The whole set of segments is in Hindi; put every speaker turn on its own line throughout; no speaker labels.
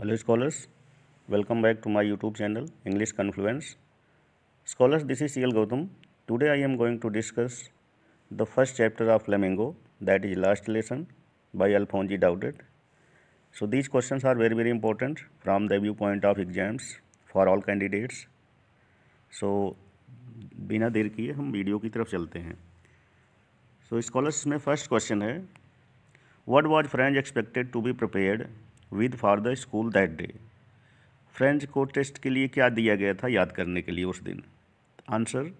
Hello scholars welcome back to my YouTube channel English Confluence scholars this is CL Gautam today I am going to discuss the first chapter of Flamingo that is last lesson by Alphonse Daudet so these questions are very very important from the view point of exams for all candidates so बिना देर किए हम वीडियो की तरफ चलते हैं सो स्कॉलर्स में फर्स्ट क्वेश्चन है what was Franz expected to be prepared with for the school that day Franz को टेस्ट के लिए क्या दिया गया था याद करने के लिए उस दिन answer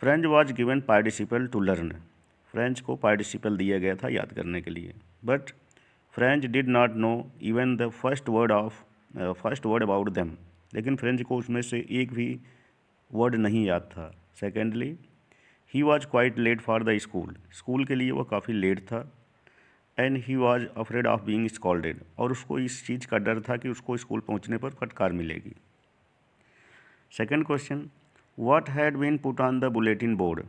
Franz was given participle to learn Franz को पार्टिसिपल दिया गया था याद करने के लिए but Franz did not know even the first word of first word about them लेकिन फ्रेंच को उसमें से एक भी वर्ड नहीं याद था secondly he was quite late for the school school के लिए वह काफ़ी लेट था and he was afraid of being scolded और उसको इस चीज़ का डर था कि उसको स्कूल पहुँचने पर फटकार मिलेगी second question what had been put on the bulletin board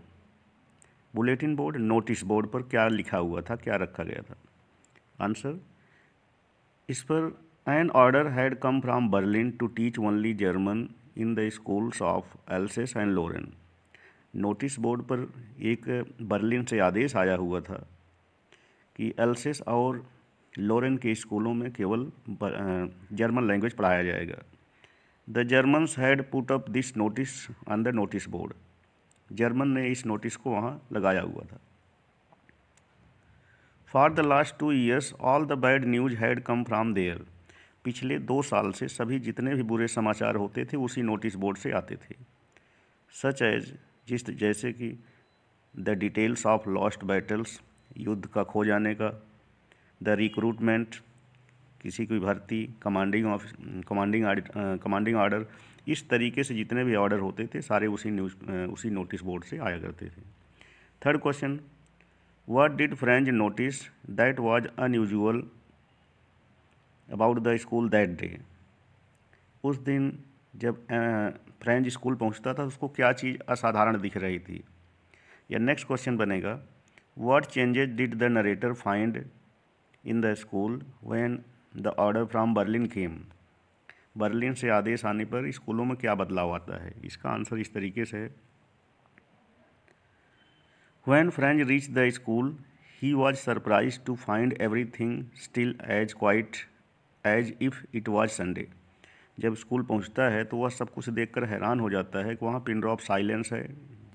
bulletin board notice board पर क्या लिखा हुआ था क्या रखा गया था आंसर इस पर an order had come from Berlin to teach only German in the schools of Alsace and Lorraine notice board पर एक बर्लिन से आदेश आया हुआ था कि एल्सेस और लोरेन के स्कूलों में केवल जर्मन लैंग्वेज पढ़ाया जाएगा the Germans had put up this notice on the notice board German ने इस नोटिस को वहाँ लगाया हुआ था for the last two years all the bad news had come from there पिछले दो साल से सभी जितने भी बुरे समाचार होते थे उसी नोटिस बोर्ड से आते थे सच एज जिस जैसे कि the details of lost battles युद्ध का खो जाने का द रिक्रूटमेंट किसी की भर्ती commanding office commanding commanding order इस तरीके से जितने भी ऑर्डर होते थे सारे उसी न्यूज उसी नोटिस बोर्ड से आया करते थे third question what did Franz notice that was unusual about the school that day उस दिन जब फ्रेंच स्कूल पहुंचता था उसको क्या चीज़ असाधारण दिख रही थी या नेक्स्ट क्वेश्चन बनेगा What changes did the narrator find in the school when the order from Berlin came Berlin से आदेश आने पर स्कूलों में क्या बदलाव आता है इसका आंसर इस तरीके से है when Franz reach the school he was surprise to find every thing still as quiet as if it was Sunday जब स्कूल पहुँचता है तो वह सब कुछ देखकर हैरान हो जाता है कि वहाँ पिन ड्रॉप साइलेंस है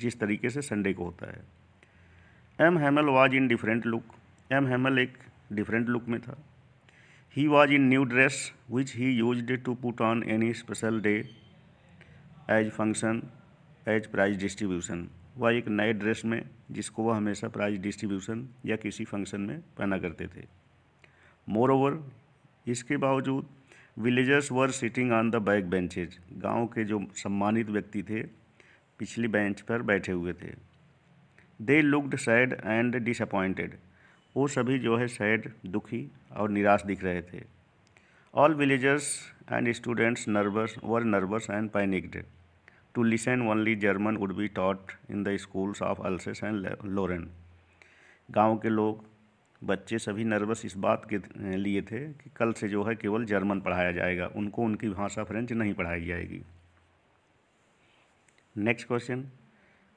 जिस तरीके से संडे को होता है M Hamel was in different look M Hamel एक डिफरेंट लुक में था he was in new dress which he use to put on any special day as function as prize distribution वह एक नए ड्रेस में जिसको वह हमेशा प्राइज डिस्ट्रीब्यूशन या किसी फंक्शन में पहना करते थे मोर ओवर इसके बावजूद villagers were sitting on the back benches गांव के जो सम्मानित व्यक्ति थे पिछली बेंच पर बैठे हुए थे they looked sad and disappointed वो सभी जो है सैड दुखी और निराश दिख रहे थे all villagers and students nervous were nervous and panicked to listen only German would be taught in the schools of Alsace and Lorraine गांव के लोग बच्चे सभी नर्वस इस बात के लिए थे कि कल से जो है केवल जर्मन पढ़ाया जाएगा उनको उनकी भाषा फ्रेंच नहीं पढ़ाई जाएगी next question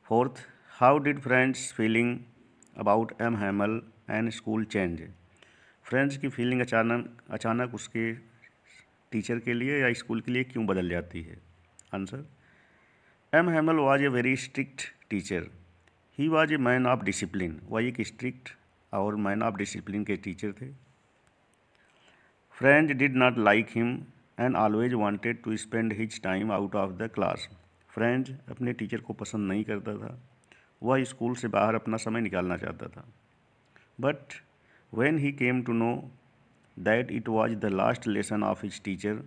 fourth how did Franz feeling about M Hamel and school change Franz की फीलिंग अचानक अचानक उसके टीचर के लिए या स्कूल के लिए क्यों बदल जाती है answer M Hamel was a very strict teacher he was a man of discipline वह एक स्ट्रिक्ट और मैन ऑफ डिसिप्लिन के टीचर थे Franz did not like him and always wanted to spend his time out of the class Franz अपने टीचर को पसंद नहीं करता था वह स्कूल से बाहर अपना समय निकालना चाहता था but when he came to know that it was the last lesson of his teacher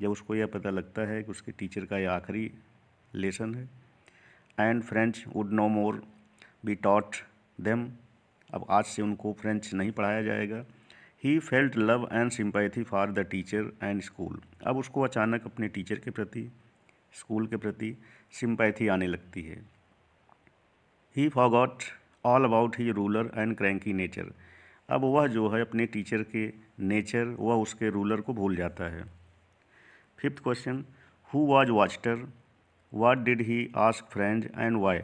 जब उसको यह पता लगता है कि उसके टीचर का यह आखिरी लेसन है and French would no more be taught them अब आज से उनको फ्रेंच नहीं पढ़ाया जाएगा he felt love and sympathy for the teacher and school अब उसको अचानक अपने टीचर के प्रति स्कूल के प्रति सिंपैथी आने लगती है he forgot all about he ruler and cranky nature अब वह जो है अपने टीचर के नेचर वह उसके रूलर को भूल जाता है fifth question who was Wachter what did he ask Franz and why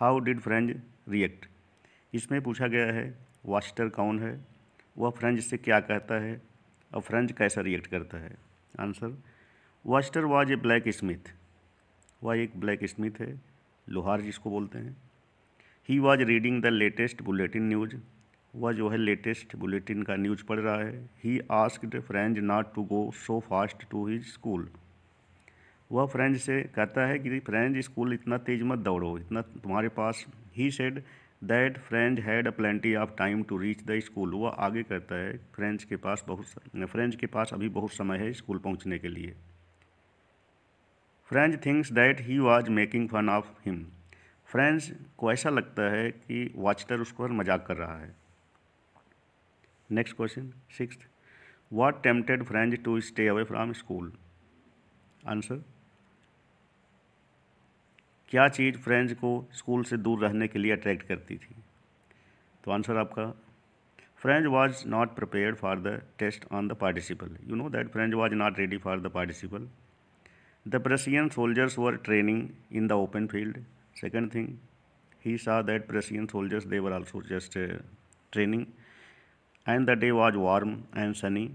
how did Franz react इसमें पूछा गया है वास्टर कौन है वह फ्रेंज से क्या कहता है और फ्रेंज कैसा रिएक्ट करता है answer Wachter was a blacksmith वह एक ब्लैक स्मिथ है लोहार जिसको बोलते हैं he was reading the latest bulletin news वह जो है लेटेस्ट बुलेटिन का न्यूज पढ़ रहा है he asked Franz not to go so fast to his school वह फ्रेंज से कहता है कि फ्रेंज स्कूल इतना तेज़ मत दौड़ो इतना तुम्हारे पास he said that Franz had plenty of time to reach the school वह आगे कहता है फ्रेंच के पास बहुत फ्रेंच के पास अभी बहुत समय है स्कूल पहुंचने के लिए Franz thinks that he was making fun of him Franz को ऐसा लगता है कि वाचटर उसको मजाक कर रहा है next question six what tempted Franz to stay away from school answer क्या चीज़ फ्रेंड्स को स्कूल से दूर रहने के लिए अट्रैक्ट करती थी तो आंसर आपका Franz was not prepare for the test on the participle you know that Franz was not ready for the participle the Prussian soldiers were training in the open field second thing he saw that Prussian soldiers, they were also just uh, training. And the day was warm and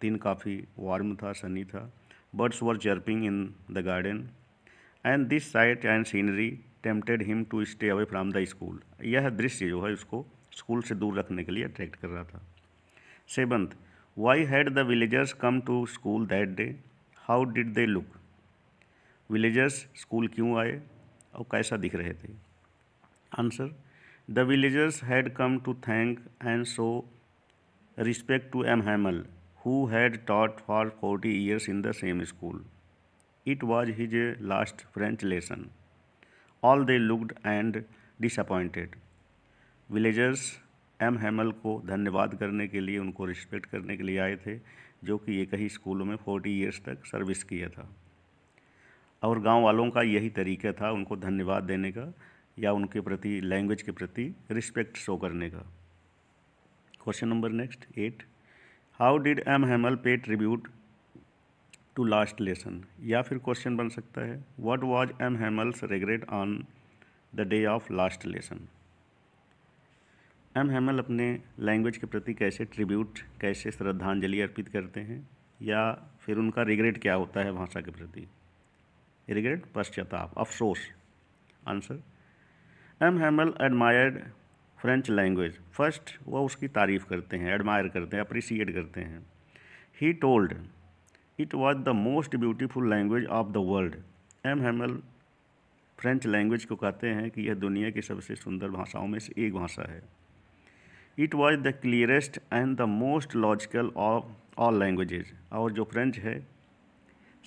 दिन काफ़ी वार्म था सनी था birds were chirping in the garden and this sight and scenery tempted him to stay away from the school यह दृश्य जो है उसको स्कूल से दूर रखने के लिए अट्रैक्ट कर रहा था seventh why had the villagers come to school that day how did they look villagers school क्यों आए और कैसा दिख रहे थे answer the villagers had come to thank and show respect to M Hamel who had taught for forty years in the same school it was his last French lesson all they looked and disappointed villagers M Hamel को धन्यवाद करने के लिए उनको रिस्पेक्ट करने के लिए आए थे जो कि एक ही स्कूल में फोर्टी ईयर्स तक सर्विस किया था और गांव वालों का यही तरीका था उनको धन्यवाद देने का या उनके प्रति लैंग्वेज के प्रति रिस्पेक्ट शो करने का question number next eight how did M Hamel pay tribute to last lesson या फिर क्वेश्चन बन सकता है what was M Hamel's regret on the day of last lesson M Hamel अपने लैंग्वेज के प्रति कैसे ट्रिब्यूट कैसे श्रद्धांजलि अर्पित करते हैं या फिर उनका रिग्रेट क्या होता है भाषा के प्रति रिग्रेट पश्चाताप अफसोस answer M Hamel admired French language first वह उसकी तारीफ़ करते हैं एडमायर करते हैं अप्रिसिएट करते हैं he told it was the most beautiful language of the world M Hamel French language को कहते हैं कि यह दुनिया की सबसे सुंदर भाषाओं में से एक भाषा है it was the clearest and the most logical of all languages और जो फ्रेंच है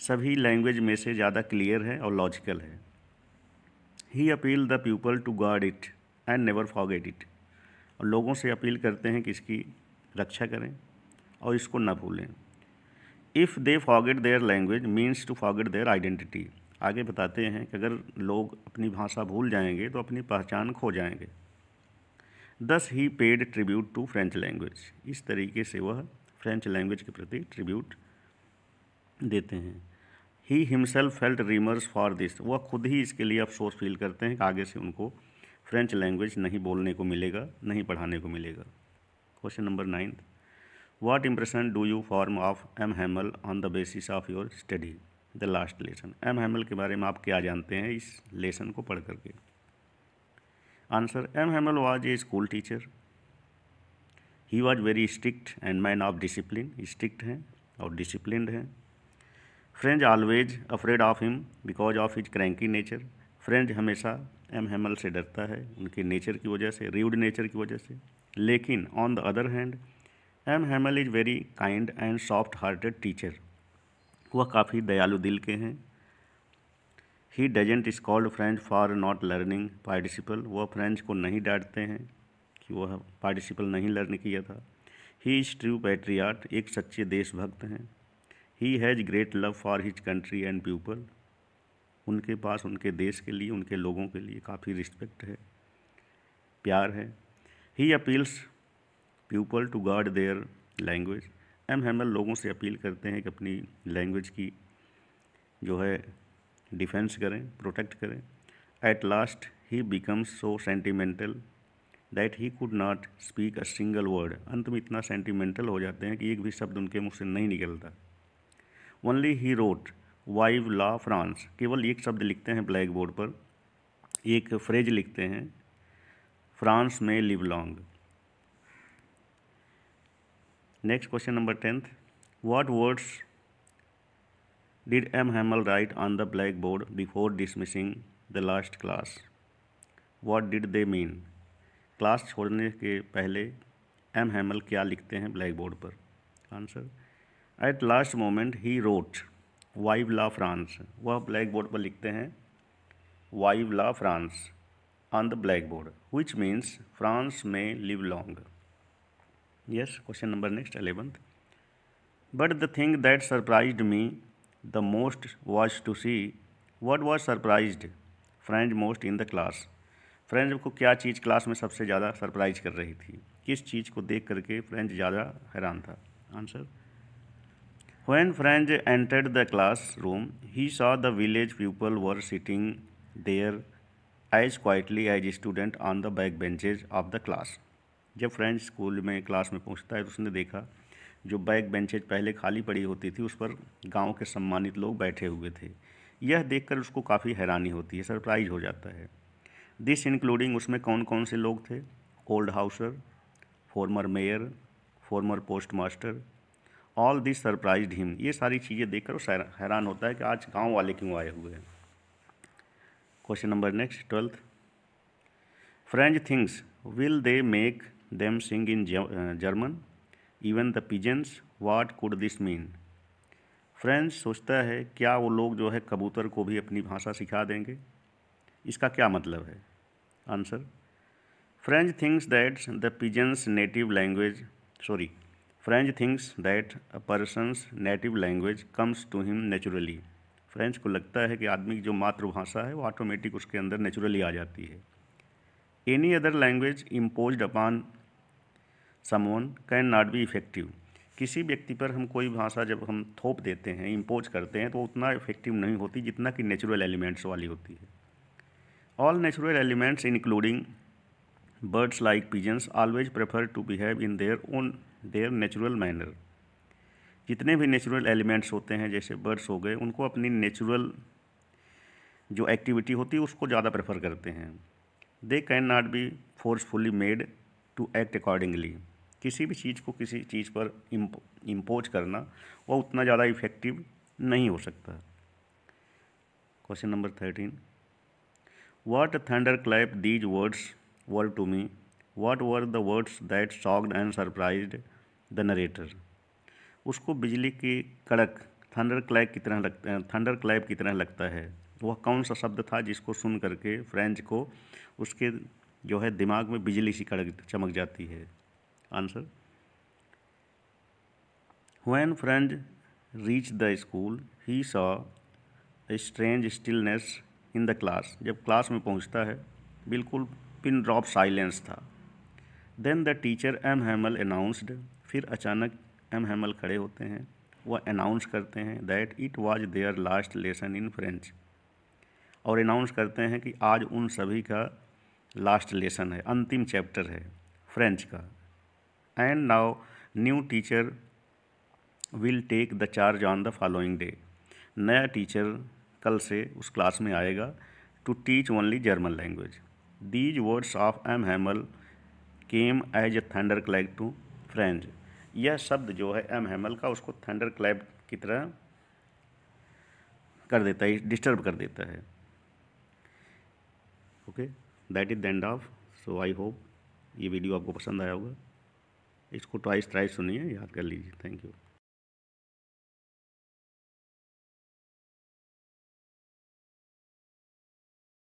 सभी लैंग्वेज में से ज़्यादा क्लियर है और लॉजिकल है he appeal the people to guard it and never forget it और लोगों से अपील करते हैं कि इसकी रक्षा करें और इसको ना भूलें if they forget their language means to forget their identity आगे बताते हैं कि अगर लोग अपनी भाषा भूल जाएंगे तो अपनी पहचान खो जाएंगे thus he paid tribute to French language इस तरीके से वह फ्रेंच लैंग्वेज के प्रति ट्रिब्यूट देते हैं he himself felt remorse for this वह खुद ही इसके लिए अफसोस फील करते हैं कि आगे से उनको फ्रेंच लैंग्वेज नहीं बोलने को मिलेगा नहीं पढ़ाने को मिलेगा question number ninth what impression do you form of M Hamel on the basis of your study the last lesson M Hamel के बारे में आप क्या जानते हैं इस लेसन को पढ़ करके answer M Hamel was a school teacher he was very strict and man of discipline strict हैं और डिसिप्लिन हैं Franz always afraid of him because of his cranky nature Franz हमेशा एम हेमल से डरता है उनके नेचर की वजह से रीव्ड नेचर की वजह से लेकिन on the other hand M Hamel is very kind and soft hearted teacher वह काफ़ी दयालु दिल के हैं he doesn't is called Franz for not learning participle वह फ्रेंच को नहीं डांटते हैं कि वह पार्टिसिपल नहीं लर्न किया था ही इज़ ट्रू पैट्रियाट एक सच्चे देशभक्त हैं he has great love for his country and people उनके पास उनके देश के लिए उनके लोगों के लिए काफ़ी रिस्पेक्ट है प्यार है he appeals people to guard their language M Hamel लोगों से अपील करते हैं कि अपनी लैंग्वेज की जो है डिफेंस करें प्रोटेक्ट करें at last he becomes so sentimental that he could not speak a single word अंत में इतना सेंटिमेंटल हो जाते हैं कि एक भी शब्द उनके मुख से नहीं निकलता only he wrote vive la France केवल एक शब्द लिखते हैं ब्लैक बोर्ड पर एक फ्रेज लिखते हैं फ्रांस में live long next question number tenth what words did M Hamel write on the black board before dismissing the last class What did they mean class छोड़ने के पहले एम हैमल क्या लिखते हैं ब्लैक बोर्ड पर answer at last moment he wrote vive la France वह ब्लैक बोर्ड पर लिखते हैं vive la France on the black board which means France में live long yes question number next eleventh but the thing that surprise me the most was to see what was surprise Franz most in the class Franz को क्या चीज़ क्लास में सबसे ज़्यादा सरप्राइज कर रही थी किस चीज़ को देख करके फ्रेंड ज़्यादा हैरान था answer When Franz entered the classroom, he saw the village people were sitting there as quietly as student on the back benches of the class. जब फ्रेंच स्कूल में क्लास में पहुंचता है तो उसने देखा जो बैक बेंचेज पहले खाली पड़ी होती थी उस पर गांव के सम्मानित लोग बैठे हुए थे यह देखकर उसको काफ़ी हैरानी होती है सरप्राइज हो जाता है दिस इंक्लूडिंग उसमें कौन कौन से लोग थे old Hauser former mayor former post master all this surprise him ये सारी चीज़ें देखकर वो हैरान होता है कि आज गांव वाले क्यों आए हुए हैं question number next twelfth Franz thinks will they make them sing in German even the pigeons what could this mean Franz सोचता है क्या वो लोग जो है कबूतर को भी अपनी भाषा सिखा देंगे इसका क्या मतलब है answer Franz thinks that the pigeons native language sorry Franz thinks that a person's native language comes to him naturally Franz को लगता है कि आदमी की जो मातृभाषा है वो ऑटोमेटिक उसके अंदर नेचुरली आ जाती है any other language impose upon someone can not B effective किसी व्यक्ति पर हम कोई भाषा जब हम थोप देते हैं इम्पोज करते हैं तो उतना इफ़ेक्टिव नहीं होती जितना कि नेचुरल एलिमेंट्स वाली होती है all natural elements including birds like pigeons always prefer to behave in their own their natural manner जितने भी नेचुरल एलिमेंट्स होते हैं जैसे बर्ड्स हो गए उनको अपनी नेचुरल जो एक्टिविटी होती है उसको ज़्यादा प्रेफर करते हैं they can not be forcefully made to act accordingly किसी भी चीज़ को किसी चीज़ पर इम्पोज करना वह उतना ज़्यादा इफ़ेक्टिव नहीं हो सकता question number thirteen what thunder clap these words word to me? What were the words that shocked and surprised the narrator? उसको बिजली की कड़क थंडर क्लैप की तरह लगता है थंडर क्लैप की तरह लगता है वह कौन सा शब्द था जिसको सुन करके फ्रेंच को उसके जो है दिमाग में बिजली सी कड़क चमक जाती है answer when Franz reach the school he saw strange stillness in the class जब क्लास में पहुंचता है बिल्कुल पिन ड्रॉप साइलेंस था then the teacher M Hamel announced फिर अचानक एम हेमल खड़े होते हैं वह अनाउंस करते हैं that it was their last lesson in French और अनाउंस करते हैं कि आज उन सभी का लास्ट लेसन है अंतिम चैप्टर है फ्रेंच का end now new teacher will take the charge on the following day नया टीचर कल से उस क्लास में आएगा to teach only German language these words of M Hamel came as a thunder clap to Franz यह शब्द जो है एम हेमल का उसको थंडर क्लैब की तरह कर देता है डिस्टर्ब कर देता है okay that is the end of so I hope ये वीडियो आपको पसंद आया होगा इसको ट्वाइस ट्राई सुनिए याद कर लीजिए थैंक यू